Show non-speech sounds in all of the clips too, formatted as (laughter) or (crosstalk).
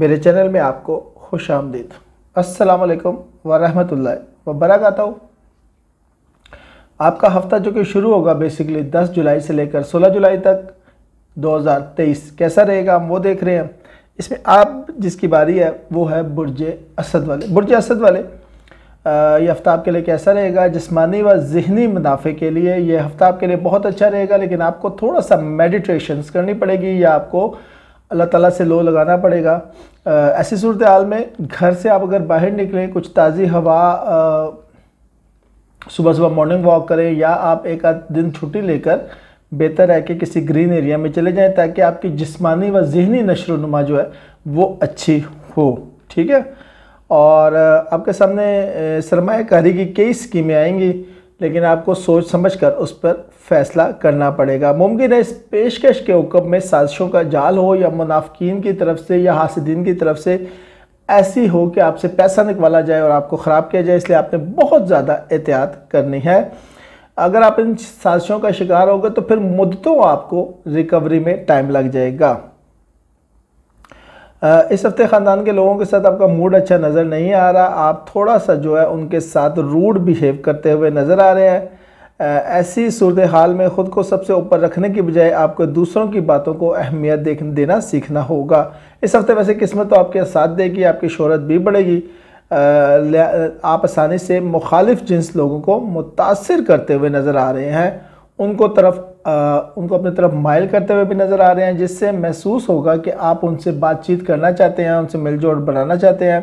मेरे चैनल में आपको खुश आमदीद अस्सलाम वालेकुम व रहमतुल्लाह व आपका हफ्ता जो कि शुरू होगा बेसिकली 10 जुलाई से लेकर 16 जुलाई तक 2023 कैसा रहेगा हम वो देख रहे हैं इसमें आप जिसकी बारी है वो है बुरज असद वाले बुरज असद वाले आ, ये हफ़्ता आपके लिए कैसा रहेगा जिसमानी व जहनी मुनाफे के लिए ये हफ़्ता आपके लिए बहुत अच्छा रहेगा लेकिन आपको थोड़ा सा मेडिटेशन करनी पड़ेगी या आपको अल्लाह ताला से लो लगाना पड़ेगा ऐसी सूरत हाल में घर से आप अगर बाहर निकलें कुछ ताज़ी हवा सुबह सुबह मॉर्निंग वॉक करें या आप एक आध दिन छुट्टी लेकर बेहतर है कि किसी ग्रीन एरिया में चले जाएं ताकि आपकी जिस्मानी व जहनी नशो नुमा जो है वो अच्छी हो ठीक है और आपके सामने सरमाकारी की कई स्कीमें आएंगी लेकिन आपको सोच समझ कर उस पर फैसला करना पड़ेगा मुमकिन है इस पेशकश के हुक्म में साजिशों का जाल हो या मुनाफिन की तरफ से या हासिदीन की तरफ से ऐसी हो कि आपसे पैसा निकवाला जाए और आपको ख़राब किया जाए इसलिए आपने बहुत ज़्यादा एहतियात करनी है अगर आप इन साजिशों का शिकार होगा तो फिर मुद्दतों आपको रिकवरी में टाइम लग जाएगा इस हफ्ते ख़ानदान के लोगों के साथ आपका मूड अच्छा नज़र नहीं आ रहा आप थोड़ा सा जो है उनके साथ रूड बिहेव करते हुए नज़र आ रहे हैं ऐसी सूरत हाल में ख़ुद को सबसे ऊपर रखने की बजाय आपको दूसरों की बातों को अहमियत देख देना सीखना होगा इस हफ्ते वैसे किस्मत तो आपके साथ देगी आपकी शहरत भी बढ़ेगी आप आसानी से मुखालिफ जिन्स लोगों को मुतासर करते हुए नज़र आ रहे हैं उनको तरफ उनको अपनी तरफ माइल करते हुए भी नज़र आ रहे हैं जिससे महसूस होगा कि आप उनसे बातचीत करना चाहते हैं उनसे मिलजोल बनाना चाहते हैं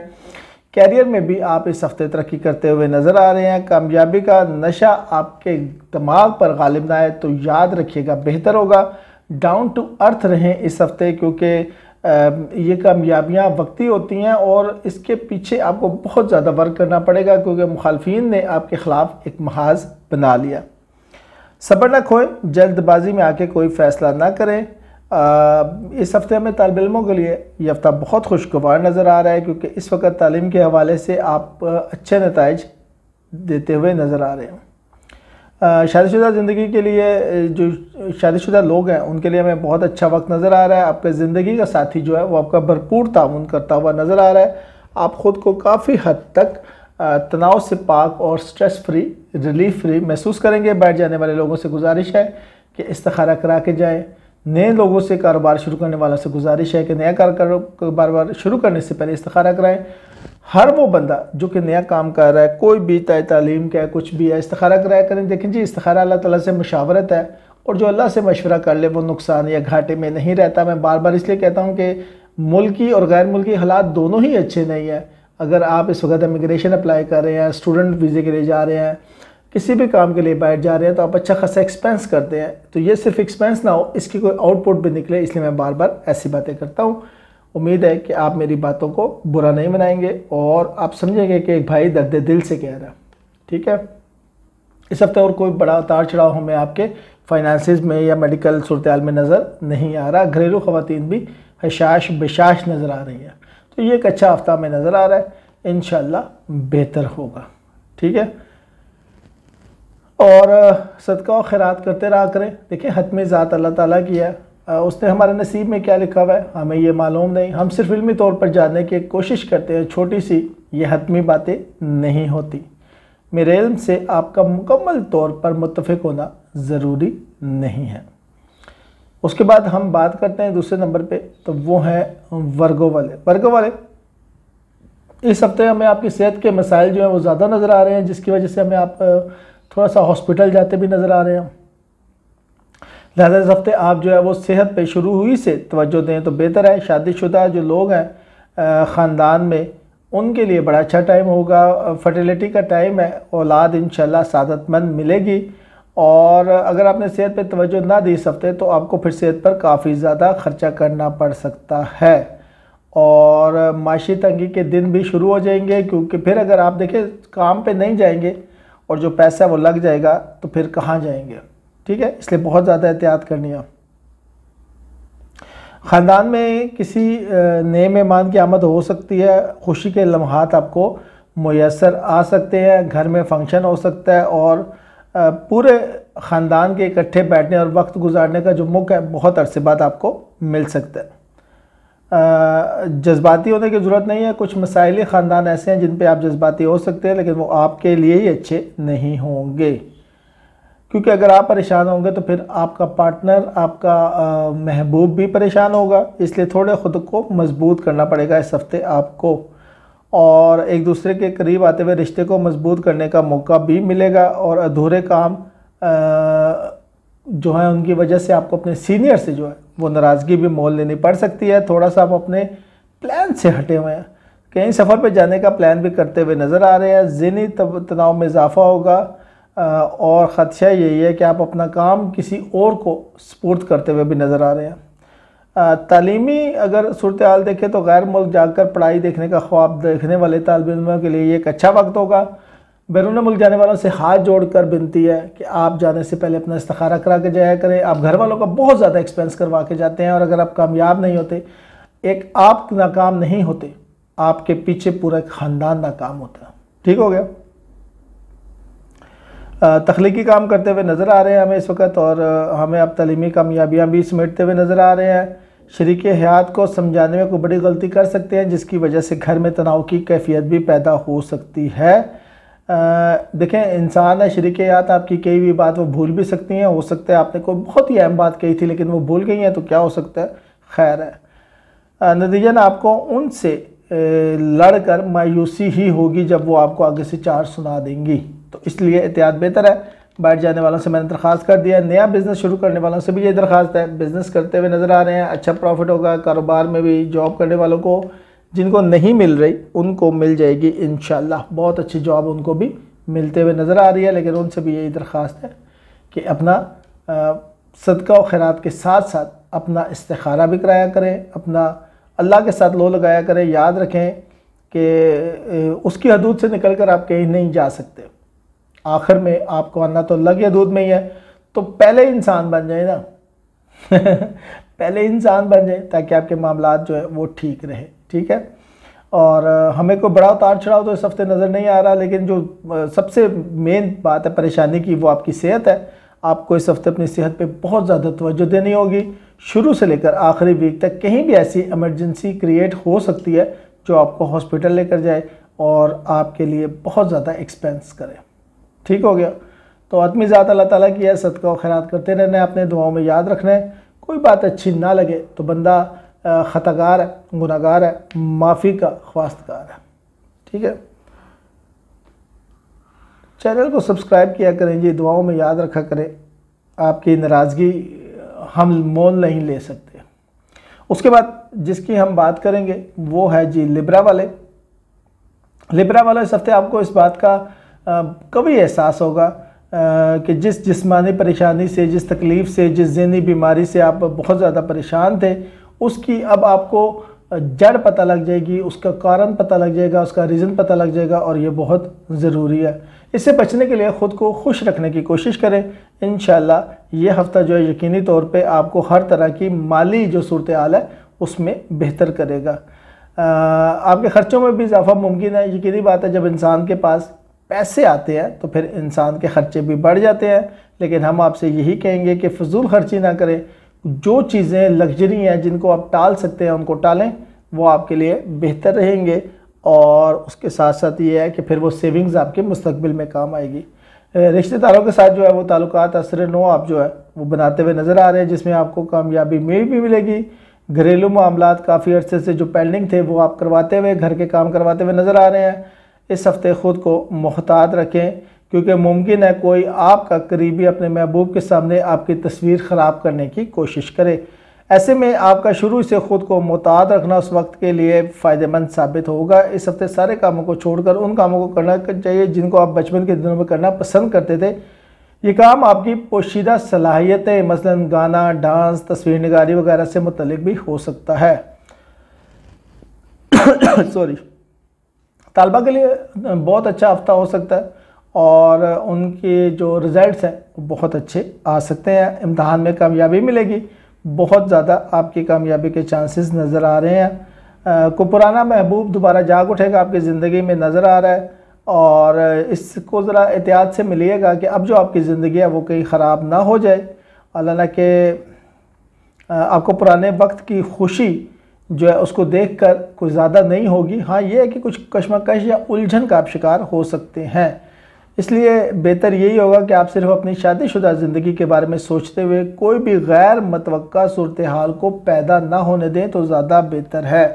कैरियर में भी आप इस हफ्ते तरक्की करते हुए नज़र आ रहे हैं कामयाबी का नशा आपके दिमाग पर गालिब ना आए तो याद रखिएगा बेहतर होगा डाउन टू अर्थ रहें इस हफ्ते क्योंकि ये कामयाबियाँ वक्ती होती हैं और इसके पीछे आपको बहुत ज़्यादा वर्क करना पड़ेगा क्योंकि मुखालफी ने आपके ख़िलाफ़ एक महाज बना लिया सबर न खोएं जल्दबाजी में आके कोई फ़ैसला ना करें आ, इस हफ़्ते हमें तालब इलमों के लिए ये हफ़्ता बहुत खुशगवार नज़र आ रहा है क्योंकि इस वक्त तालीम के हवाले से आप अच्छे नतज देते हुए नज़र आ रहे हैं शादीशुदा ज़िंदगी के लिए जो शादीशुदा लोग हैं उनके लिए हमें बहुत अच्छा वक्त नज़र आ रहा है आपके ज़िंदगी का साथी जो है वो आपका भरपूर ताउन करता हुआ नज़र आ रहा है आप ख़ुद को काफ़ी हद तक तनाव से पाक और स्ट्रेस फ्री रिलीफ फ्री महसूस करेंगे बैठ जाने वाले लोगों से गुजारिश है कि इस्तारा करा के जाएँ नए लोगों से कारोबार शुरू करने वालों से गुजारिश है कि नया कारोबार शुरू करने से पहले इस्तारा कराएँ हर वो बंदा जो कि नया काम कर रहा है कोई भी तय तालीम का है कुछ भी है इस्तारा कराया करें देखें जी इस्तारा अल्लाह तला से मशावरत है और जो अल्लाह से मशवरा कर ले वो नुकसान या घाटे में नहीं रहता मैं बार बार इसलिए कहता हूँ कि मुल्की और गैर मुल्की हालात दोनों ही अच्छे नहीं हैं अगर आप इस वक्त इमिग्रेशन अप्लाई कर रहे हैं स्टूडेंट वीज़े के लिए जा रहे हैं किसी भी काम के लिए बाहर जा रहे हैं तो आप अच्छा खासा एक्सपेंस करते हैं तो ये सिर्फ एक्सपेंस ना हो इसकी कोई आउटपुट भी निकले इसलिए मैं बार बार ऐसी बातें करता हूँ उम्मीद है कि आप मेरी बातों को बुरा नहीं बनाएंगे और आप समझेंगे कि एक भाई दर्द दिल से कह रहा है ठीक है इस हफ्ते और कोई बड़ा उतार चढ़ाव हमें आपके फाइनेंसिस में या मेडिकल सूरत में नज़र नहीं आ रहा घरेलू खवतिन भी हशाश बिशाश नज़र आ रही है तो ये एक अच्छा हफ्ता में नज़र आ रहा है इन बेहतर होगा ठीक है और सदका और खैरात करते रहा करें देखिए हतम ज़ात अल्लाह ताला की है उसने हमारे नसीब में क्या लिखा हुआ है हमें ये मालूम नहीं हम सिर्फ इलमी तौर पर जानने की कोशिश करते हैं छोटी सी ये हतमी बातें नहीं होती मेरे इल्म से आपका मुकम्मल तौर पर मुतफ़ होना ज़रूरी नहीं है उसके बाद हम बात करते हैं दूसरे नंबर पे तो वो है वर्गो वाले वर्गो वाले इस हफ्ते हमें आपकी सेहत के मसाइल जो हैं वो ज़्यादा नज़र आ रहे हैं जिसकी वजह से हमें आप थोड़ा सा हॉस्पिटल जाते भी नज़र आ रहे हैं लिहाजा इस हफ्ते आप जो है वो सेहत पे शुरू हुई से तवज्जो दें तो बेहतर है शादीशुदा जो लोग हैं ख़ानदान में उनके लिए बड़ा अच्छा टाइम होगा फर्टिलिटी का टाइम है औलाद इन शादतमंद मिलेगी और अगर आपने सेहत पर तवज्जो ना दी इस हफ्ते तो आपको फिर सेहत पर काफ़ी ज़्यादा ख़र्चा करना पड़ सकता है और माशी तंगी के दिन भी शुरू हो जाएंगे क्योंकि फिर अगर आप देखें काम पे नहीं जाएंगे और जो पैसा है वो लग जाएगा तो फिर कहाँ जाएंगे ठीक है इसलिए बहुत ज़्यादा एहतियात करनी है ख़ानदान में किसी नए मेहमान की आमद हो सकती है खुशी के लम्हात आपको मैसर आ सकते हैं घर में फंक्शन हो सकता है और पूरे ख़ानदान के इकट्ठे बैठने और वक्त गुजारने का जो मौका है बहुत अरसे बाद आपको मिल सकता है जज्बाती होने की ज़रूरत नहीं है कुछ मसाइल ख़ानदान ऐसे हैं जिन पर आप जज्बाती हो सकते हैं लेकिन वो आपके लिए ही अच्छे नहीं होंगे क्योंकि अगर आप परेशान होंगे तो फिर आपका पार्टनर आपका महबूब भी परेशान होगा इसलिए थोड़े ख़ुद को मजबूत करना पड़ेगा इस हफ़्ते आपको और एक दूसरे के करीब आते हुए रिश्ते को मजबूत करने का मौका भी मिलेगा और अधूरे काम आ, जो है उनकी वजह से आपको अपने सीनियर से जो है वो नाराज़गी भी मोल लेनी पड़ सकती है थोड़ा सा आप अपने प्लान से हटे हुए हैं कहीं सफ़र पर जाने का प्लान भी करते हुए नज़र आ रहे हैं ज़हनी तनाव में इजाफा होगा और ख़दशा यही है कि आप अपना काम किसी और को सपोर्ट करते हुए भी नज़र आ रहे हैं तलीमी अगर सूरत हाल देखें तो गैर मुल्क जाकर पढ़ाई देखने का ख्वाब देखने वाले तालब इलमों के लिए एक अच्छा वक्त होगा बैरून मुल्क जाने वालों से हाथ जोड़कर बिनती है कि आप जाने से पहले अपना इस्तारा करा के जाया करें आप घर वालों का बहुत ज़्यादा एक्सपेंस करवा के जाते हैं और अगर आप कामयाब नहीं होते एक आप नाकाम नहीं होते आपके पीछे पूरा ख़ानदान नाकाम होता है ठीक हो गया तख्लीकी काम करते हुए नज़र आ रहे हैं हमें इस वक्त और हमें अब तलीमी कामयाबियाँ भी समेटते हुए नज़र आ रहे हैं शरीक हयात को समझाने में कोई बड़ी गलती कर सकते हैं जिसकी वजह से घर में तनाव की कैफियत भी पैदा हो सकती है देखें इंसान है शरीक याद आपकी कई भी बात वो भूल भी सकती हैं हो सकता है आपने कोई बहुत ही अहम बात कही थी लेकिन वो भूल गई हैं तो क्या हो सकता है खैर है नतीजन आपको उनसे लड़ कर मायूसी ही होगी जब वो आपको आगे से चार सुना देंगी तो इसलिए एहतियात बेहतर है बैठ जाने वालों से मैंने दरख्वास्त कर दिया नया बिज़नेस शुरू करने वालों से भी ये दरख्वास्त है बिज़नेस करते हुए नज़र आ रहे हैं अच्छा प्रॉफिट होगा कारोबार में भी जॉब करने वालों को जिनको नहीं मिल रही उनको मिल जाएगी इन बहुत अच्छी जॉब उनको भी मिलते हुए नज़र आ रही है लेकिन उनसे भी यही दरख्वास्त है कि अपना सदका व खैरात के साथ साथ अपना इस्तारा भी कराया करें अपना अल्लाह के साथ लो लगाया करें याद रखें कि उसकी हदूद से निकल कर आप कहीं नहीं जा सकते आखिर में आपको आना तो अल्लाह की हदूद में ही है तो पहले इंसान बन जाए ना (laughs) पहले इंसान बन जाए ताकि आपके मामला जो है वो ठीक रहे ठीक है और हमें कोई बड़ा उतार चढ़ाव तो इस हफ्ते नज़र नहीं आ रहा लेकिन जो सबसे मेन बात है परेशानी की वो आपकी सेहत है आपको इस हफ्ते अपनी सेहत पे बहुत ज़्यादा तोज्जो देनी होगी शुरू से लेकर आखिरी वीक तक कहीं भी ऐसी इमरजेंसी क्रिएट हो सकती है जो आपको हॉस्पिटल लेकर जाए और आपके लिए बहुत ज़्यादा एक्सपेंस करे ठीक हो गया तो आदमी ज़्यादा अल्लाह ताली की है सदका खैरात करते रहना है अपने दुआओं में याद रखना है कोई बात अच्छी ना लगे तो बंदा ख़तागार है गुनागार है माफ़ी का ख्वास्तकार है ठीक है चैनल को सब्सक्राइब किया करें जी दुआओं में याद रखा करें आपकी नाराज़गी हम मोल नहीं ले सकते उसके बाद जिसकी हम बात करेंगे वो है जी लिब्रा वाले लिब्रा वाले इस हफ्ते आपको इस बात का कभी एहसास होगा कि जिस जिस्मानी परेशानी से जिस तकलीफ़ से जिस जहनी बीमारी से आप बहुत ज़्यादा परेशान थे उसकी अब आपको जड़ पता लग जाएगी उसका कारण पता लग जाएगा उसका रीज़न पता लग जाएगा और ये बहुत ज़रूरी है इससे बचने के लिए ख़ुद को खुश रखने की कोशिश करें इन ये हफ़्ता जो है यकीनी तौर पे आपको हर तरह की माली जो सूरत हाल है उसमें बेहतर करेगा आपके ख़र्चों में भी इजाफा मुमकिन है यकीनी बात है जब इंसान के पास पैसे आते हैं तो फिर इंसान के ख़र्चे भी बढ़ जाते हैं लेकिन हम आपसे यही कहेंगे कि फजूल खर्ची ना करें जो चीज़ें लग्जरी हैं जिनको आप टाल सकते हैं उनको टालें वो आपके लिए बेहतर रहेंगे और उसके साथ साथ ये है कि फिर वो सेविंग्स आपके मुस्तबिल में काम आएगी रिश्तेदारों के साथ जो है वो ताल्लुक असर नो आप जो है वो बनाते हुए नज़र आ रहे हैं जिसमें आपको कामयाबी में भी मिलेगी घरेलू मामला काफ़ी अर्से से जो पेंडिंग थे वो आप करवाते हुए घर के काम करवाते हुए नज़र आ रहे हैं इस हफ़्ते ख़ुद को महतात रखें क्योंकि मुमकिन है कोई आपका करीबी अपने महबूब के सामने आपकी तस्वीर ख़राब करने की कोशिश करे ऐसे में आपका शुरू से ख़ुद को मुताद रखना उस वक्त के लिए फ़ायदेमंद साबित होगा इस हफ्ते सारे कामों को छोड़कर उन कामों को करना चाहिए जिनको आप बचपन के दिनों में करना पसंद करते थे ये काम आपकी पोशीदा सलाहियतें मसलन गाना डांस तस्वीर नगारी वगैरह से मुतलक भी हो सकता है सॉरी (coughs) तलबा के लिए बहुत अच्छा हफ्ता हो सकता है और उनके जो रिज़ल्ट हैं वो बहुत अच्छे आ सकते हैं इम्तहान में कामयाबी मिलेगी बहुत ज़्यादा आपकी कामयाबी के चांसेस नज़र आ रहे हैं को पुराना महबूब दोबारा जाग उठेगा आपकी ज़िंदगी में नज़र आ रहा है और इसको ज़रा एहतियात से मिलिएगा कि अब जो आपकी ज़िंदगी है वो कहीं ख़राब ना हो जाए अलाना के आपको पुराने वक्त की खुशी जो है उसको देख कर कुछ ज़्यादा नहीं होगी हाँ ये है कि कुछ कश्मकश या उलझन का आप शिकार हो सकते हैं इसलिए बेहतर यही होगा कि आप सिर्फ अपनी शादीशुदा ज़िंदगी के बारे में सोचते हुए कोई भी गैर मतवक़ा सूरत हाल को पैदा ना होने दें तो ज़्यादा बेहतर है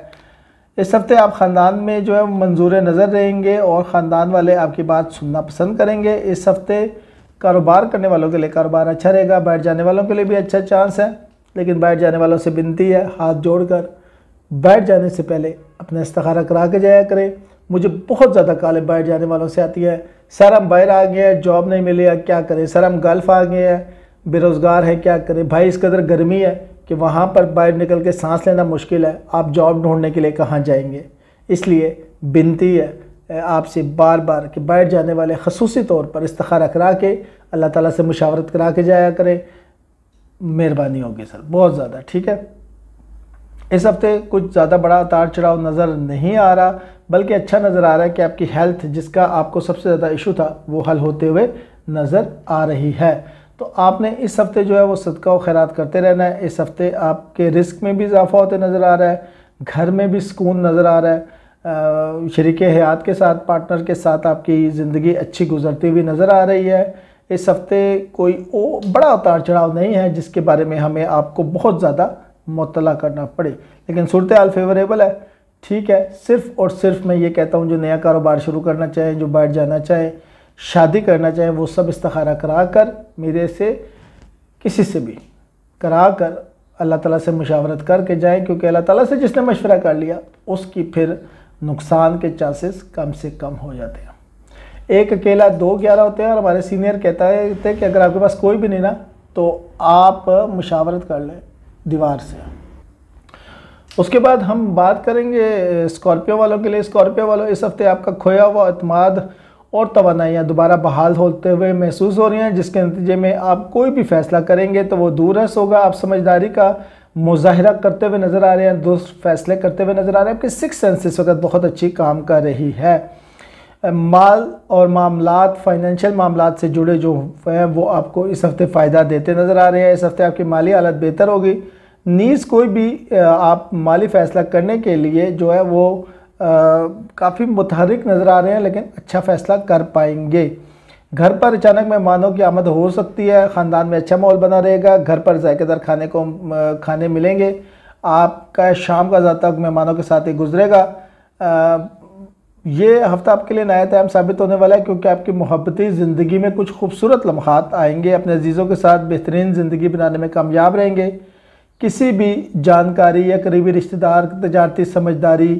इस हफ्ते आप ख़ानदान में जो है मंजूर नज़र रहेंगे और ख़ानदान वाले आपकी बात सुनना पसंद करेंगे इस हफ्ते कारोबार करने वालों के लिए कारोबार अच्छा रहेगा बैठ जाने वालों के लिए भी अच्छा चांस है लेकिन बैठ जाने वालों से बिनती है हाथ जोड़कर बैठ जाने से पहले अपना इस्तारा करा के जाया करें मुझे बहुत ज़्यादा काले बैठ जाने वालों से आती है सर हम बाहर आ गए हैं जॉब नहीं मिली है क्या करें सर हम गल्फ आ गए हैं बेरोज़गार हैं क्या करें भाई इस कदर गर्मी है कि वहाँ पर बाहर निकल के सांस लेना मुश्किल है आप जॉब ढूंढने के लिए कहाँ जाएंगे इसलिए बिनती है आपसे बार बार कि बाहर जाने वाले खसूसी तौर पर इस्तारा करा के अल्लाह ताला से मुशावरत करा के जाया करें मेहरबानी होगी सर बहुत ज़्यादा ठीक है इस हफ्ते कुछ ज़्यादा बड़ा उतार चढ़ाव नज़र नहीं आ रहा बल्कि अच्छा नज़र आ रहा है कि आपकी हेल्थ जिसका आपको सबसे ज़्यादा इशू था वो हल होते हुए नज़र आ रही है तो आपने इस हफ़्ते जो है वो सदका व खैरात करते रहना है इस हफ़्ते आपके रिस्क में भी इजाफा होते नज़र आ रहा है घर में भी सुकून नज़र आ रहा है शरीक हयात के साथ पार्टनर के साथ आपकी ज़िंदगी अच्छी गुजरती हुई नज़र आ रही है इस हफ़्ते कोई ओ, बड़ा उतार चढ़ाव नहीं है जिसके बारे में हमें आपको बहुत ज़्यादा मुतला करना पड़े लेकिन सूरत हाल फेवरेबल है ठीक है सिर्फ और सिर्फ मैं ये कहता हूँ जो नया कारोबार शुरू करना चाहें जो बैठ जाना चाहें शादी करना चाहें वो सब इस्तारा करा कर मेरे से किसी से भी करा कर अल्लाह ताला से मशावरत करके जाएं क्योंकि अल्लाह ताला से जिसने मशवरा कर लिया उसकी फिर नुकसान के चांसेस कम से कम हो जाते हैं एक अकेला दो ग्यारह होते हैं और हमारे सीनियर कहता है कि अगर आपके पास कोई भी नहीं ना तो आप मुशावरत कर लें दीवार से उसके बाद हम बात करेंगे स्कॉर्पियो वालों के लिए स्कॉर्पियो वालों इस हफ्ते आपका खोया हुआ अतमाद और तोानाइयाँ दोबारा बहाल होते हुए महसूस हो रही हैं जिसके नतीजे में आप कोई भी फैसला करेंगे तो वो दूर रस होगा आप समझदारी का मुजाहरा करते हुए नज़र आ रहे हैं दुरुस्त फैसले करते हुए नज़र आ रहे हैं आपकी सिक्स सेंस इस वक्त बहुत अच्छी काम कर रही है माल और मामला फाइनेंशियल मामला से जुड़े जो हैं वो आपको इस हफ्ते फ़ायदा देते नज़र आ रहे हैं इस हफ्ते आपकी माली हालत बेहतर होगी नीज़ कोई भी आप माली फ़ैसला करने के लिए जो है वो काफ़ी मुतहरक नज़र आ रहे हैं लेकिन अच्छा फ़ैसला कर पाएंगे घर पर अचानक मेहमानों की आमद हो सकती है ख़ानदान में अच्छा माहौल बना रहेगा घर पर जायकेदार खाने को खाने मिलेंगे आपका शाम का ज़्यादा मेहमानों के साथ ही गुजरेगा ये हफ्ता आपके लिए नया तैम साबित होने वाला है क्योंकि आपकी मोहब्बती ज़िंदगी में कुछ खूबसूरत लम्हात आएंगे अपने अजीज़ों के साथ बेहतरीन ज़िंदगी बनाने में कामयाब रहेंगे किसी भी जानकारी या करीबी रिश्तेदार तजारती समझदारी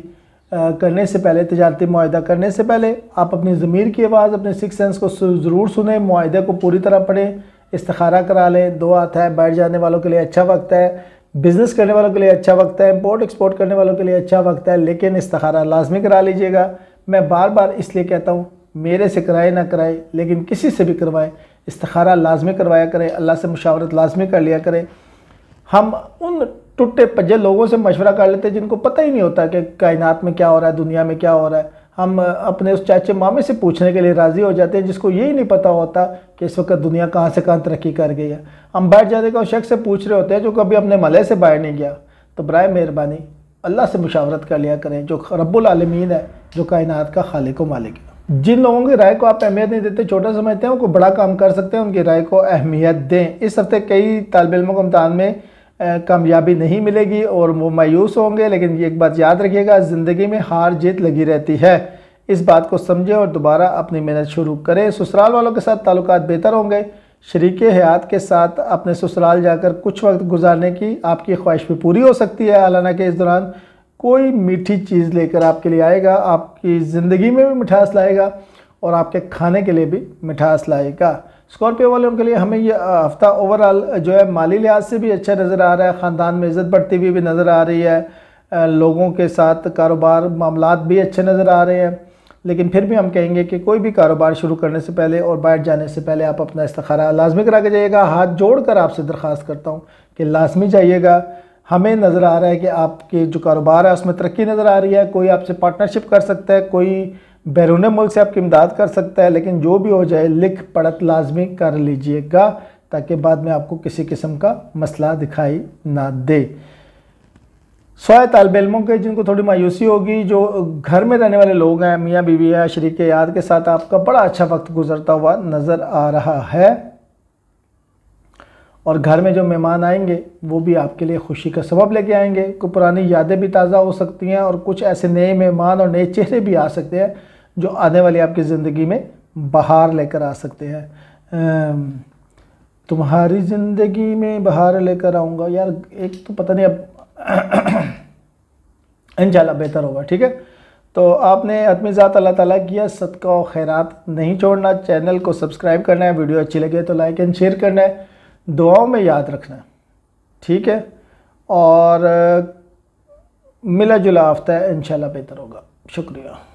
करने से पहले तजारती माहा करने से पहले आप अपनी ज़मीर की आवाज़ अपने सिक्स सेंस को ज़रूर सुने माहे को पूरी तरह पढ़ें इस्तारा करा लें दो आता है बैठ जाने वालों के लिए अच्छा वक्त है बिज़नेस करने वालों के लिए अच्छा वक्त है इम्पोर्ट एक्सपोर्ट करने वालों के लिए अच्छा वक्त है लेकिन इस्तारा लाजमी करा लीजिएगा मैं बार बार इसलिए कहता हूँ मेरे से कराए ना कराए लेकिन किसी से भी करवाएं इस्तारा लाजमी करवाया करें अल्लाह से मुशावरत लाजमी कर लिया करें हम उन टुटे पजे लोगों से मशवरा कर लेते हैं जिनको पता ही नहीं होता कि कायनात में क्या हो रहा है दुनिया में क्या हो रहा है हम अपने उस चाचे मामे से पूछने के लिए राज़ी हो जाते हैं जिसको यही नहीं पता होता कि इस वक्त दुनिया कहाँ से कहाँ तरक्की कर गई है हम बाहर जाने का उस शख्स से पूछ रहे होते हैं जो कभी अपने मलय से बाहर नहीं गया तो बर मेहरबानी अल्लाह से मुशावरत कर लिया करें जो आलमीन है जो कायनात का खालिक व मालिक है जिन लोगों की राय को आप अहमियत नहीं देते छोटा समझते हैं उनको बड़ा काम कर सकते हैं उनकी राय को अहमियत दें इस हफ्ते कई तालब इलमों को इम्तहान में कामयाबी नहीं मिलेगी और वो मायूस होंगे लेकिन एक बात याद रखिएगा ज़िंदगी में हार जीत लगी रहती है इस बात को समझें और दोबारा अपनी मेहनत शुरू करें ससुराल वालों के साथ ताल्लुक बेहतर होंगे शरीक हयात के साथ अपने ससुराल जाकर कुछ वक्त गुजारने की आपकी ख्वाहिश भी पूरी हो सकती है के इस दौरान कोई मीठी चीज़ लेकर आपके लिए आएगा आपकी ज़िंदगी में भी मिठास लाएगा और आपके खाने के लिए भी मिठास लाएगा स्कॉर्पियो वालों के लिए हमें यह हफ़्ता ओवरऑल जो है माली लिहाज से भी अच्छा नज़र आ रहा है ख़ानदान में इज़्ज़त बढ़ती हुई भी नज़र आ रही है लोगों के साथ कारोबार मामला भी अच्छे नज़र आ रहे हैं लेकिन फिर भी हम कहेंगे कि कोई भी कारोबार शुरू करने से पहले और बाहर जाने से पहले आप अपना इस्तारा लाजमी करा के जाइएगा हाथ जोड़ कर आपसे दरख्वास्त करता हूँ कि लाजमी जाइएगा हमें नज़र आ रहा है कि आपके जो कारोबार है उसमें तरक्की नज़र आ रही है कोई आपसे पार्टनरशिप कर सकता है कोई बैरून मुल्क से आपकी इमदाद कर सकता है लेकिन जो भी हो जाए लिख पढ़त लाजमी कर लीजिएगा ताकि बाद में आपको किसी किस्म का मसला दिखाई ना दे सोए तालब इलमों के जिनको थोड़ी मायूसी होगी जो घर में रहने वाले लोग हैं मियाँ बीवी या शरीक याद के साथ आपका बड़ा अच्छा वक्त गुजरता हुआ नज़र आ रहा है और घर में जो मेहमान आएंगे वो भी आपके लिए खुशी का सबब लेके आएंगे कोई पुरानी यादें भी ताज़ा हो सकती हैं और कुछ ऐसे नए मेहमान और नए चेहरे भी आ सकते हैं जो आने वाली आपकी ज़िंदगी में बहार लेकर आ सकते हैं तुम्हारी ज़िंदगी में बहार लेकर आऊँगा यार एक तो पता नहीं अब इन बेहतर होगा ठीक है तो आपने ज़ात अल्लाह ताला किया सदका और खैरात नहीं छोड़ना चैनल को सब्सक्राइब करना है वीडियो अच्छी लगे तो लाइक एंड शेयर करना है दुआओं में याद रखना है ठीक है और मिला जुला आफ्ता है इन बेहतर होगा शुक्रिया